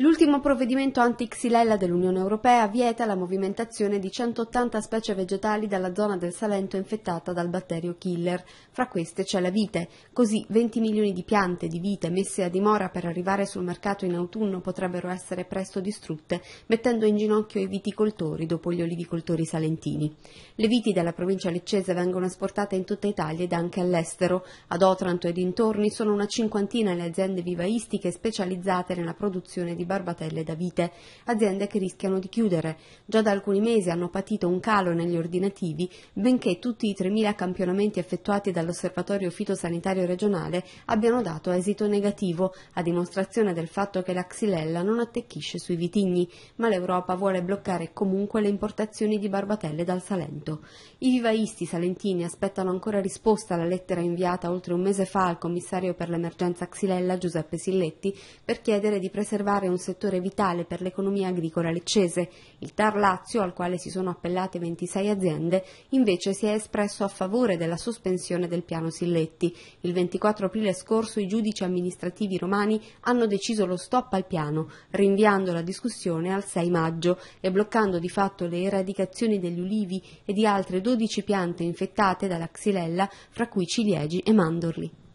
L'ultimo provvedimento anti xilella dell'Unione Europea vieta la movimentazione di 180 specie vegetali dalla zona del Salento infettata dal batterio killer. Fra queste c'è la vite. Così 20 milioni di piante di vite messe a dimora per arrivare sul mercato in autunno potrebbero essere presto distrutte, mettendo in ginocchio i viticoltori dopo gli olivicoltori salentini. Le viti della provincia leccese vengono esportate in tutta Italia ed anche all'estero. Ad Otranto e dintorni sono una cinquantina le aziende vivaistiche specializzate nella produzione di barbatelle da vite, aziende che rischiano di chiudere. Già da alcuni mesi hanno patito un calo negli ordinativi, benché tutti i 3.000 campionamenti effettuati dall'Osservatorio Fitosanitario Regionale abbiano dato esito negativo, a dimostrazione del fatto che la xylella non attecchisce sui vitigni, ma l'Europa vuole bloccare comunque le importazioni di barbatelle dal Salento. I vivaisti salentini aspettano ancora risposta alla lettera inviata oltre un mese fa al commissario per l'emergenza xylella Giuseppe Silletti per chiedere di preservare un un settore vitale per l'economia agricola leccese. Il Tar Lazio, al quale si sono appellate 26 aziende, invece si è espresso a favore della sospensione del piano Silletti. Il 24 aprile scorso i giudici amministrativi romani hanno deciso lo stop al piano, rinviando la discussione al 6 maggio e bloccando di fatto le eradicazioni degli ulivi e di altre 12 piante infettate dalla xylella, fra cui ciliegi e mandorli.